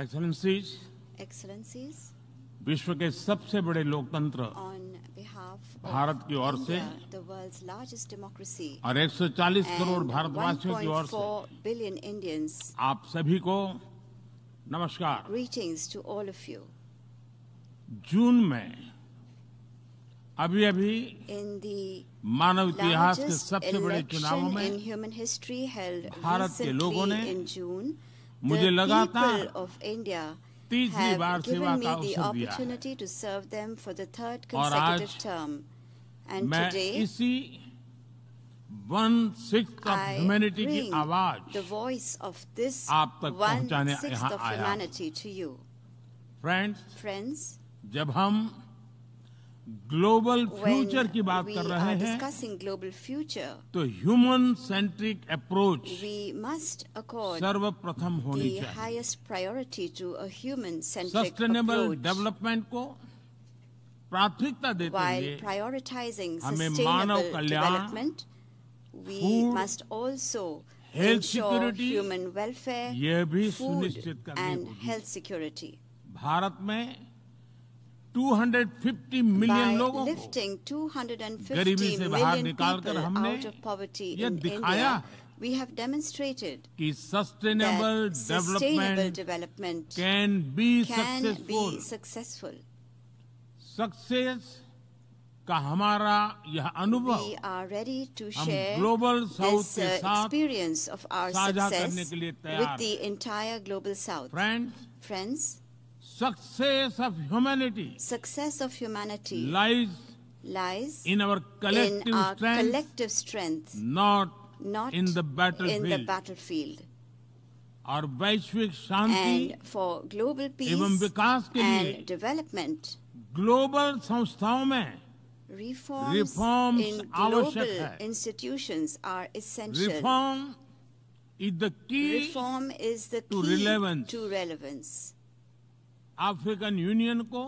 Excellencies excellencies विश्व के सबसे बड़े लोकतंत्र भारत की ओर से और 140 करोड़ भारतवासियों की ओर से बिलियन इंडियंस आप सभी को नमस्कार greetings to all of you June में अभी अभी इन मानव इतिहास के सबसे बड़े चुनावों में ह्यूमन हिस्ट्री भारत के लोगों ने इन जून मुझे लगातार तीसरी बार सेवा का अवसर दिया है और आज मैं इसी वन सिक्स ऑफ ह्यूमैनिटी की आवाज आप तक पहुंचाने यहाँ आया फ्रेंड्स फ्रेंड्स जब हम ग्लोबल फ्यूचर की बात कर रहे हैं ग्लोबल फ्यूचर तो human centric approach we must सर्वप्रथम होनी चाहिए highest priority to human sustainable development को प्राथमिकता देते हुए प्रायोरिटाइजिंग हमें मानव कल्याण we must also health security human welfare यह भी सुनिश्चित करना एंड हेल्थ सिक्योरिटी भारत में 250 मिलियन लोगों को गरीबी से बाहर निकालकर हमने ये दिखाया we have demonstrated कि sustainable, that development sustainable development, can be can successful. Be successful. Success का हमारा यह अनुभव हम ग्लोबल साउथ के साथ साझा करने के लिए तैयार with the entire global south. Friends, friends success of humanity success of humanity lies lies in our collective in our strength, collective strength not not in the battlefield in the battlefield and for global peace and peace development global के लिए development global संस्थाओं में reform आवश्यक है institutions are essential African Union को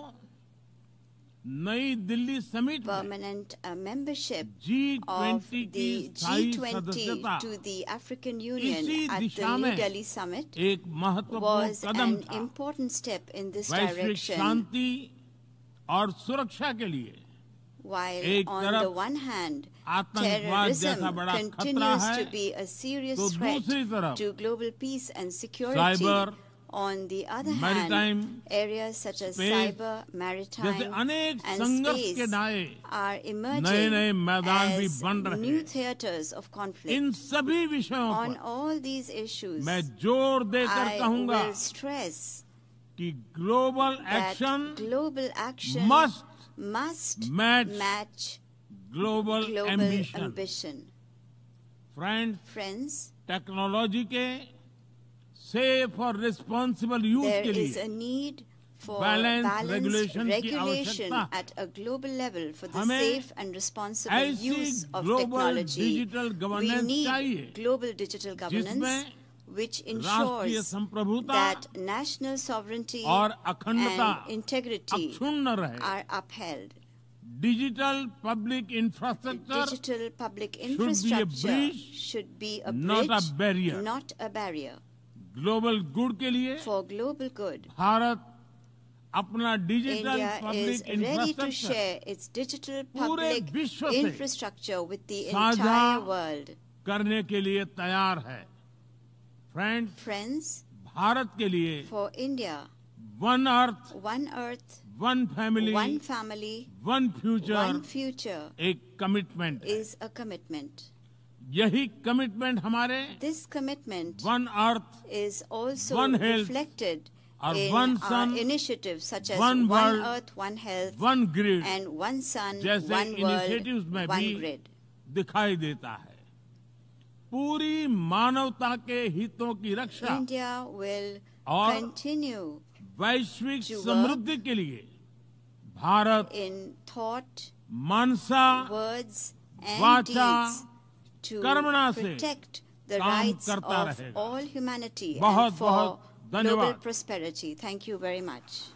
नई Delhi summit permanent membership G twenty की सदस्यता to the African Union at the new Delhi summit एक महत्वपूर्ण कदम था important step in this direction शांति और सुरक्षा के लिए While on the one hand, terrorism continues to be a serious threat to global peace and security, on the other hand, areas such as cyber, maritime, and space are emerging as new theaters of conflict. On all these issues, I will stress कि global action must match global ambition. Friends, global safe और responsible use there is a need for balance, balanced regulation, regulation at a global level for the safe and responsible use of technology. We need global digital governance which ensures that national sovereignty and integrity are upheld. Digital public infrastructure, digital public infrastructure should be a bridge, should be a bridge not a barrier. Not a barrier. Global good के लिए for global good Bharat अपना digital public infrastructure पूरे विश्व infrastructure with entire world करने के लिए तैयार है फ्रेंड फ्रेंड्स भारत के लिए for India one earth one earth one family one family one future one future एक कमिटमेंट इज अ कमिटमेंट यही कमिटमेंट हमारे this commitment one earth is also reflected और one sun initiative such as one world, one earth, one health, one grid, and one sun, one world, one grid. दिखाई देता है पूरी मानवता के हितों की रक्षा इंडिया विल कंटिन्यू वैश्विक समृद्धि के लिए भारत इन थॉट मानसा वर्ड्स वाचा deeds to protect the rights of all humanity and for global prosperity. Thank you very much.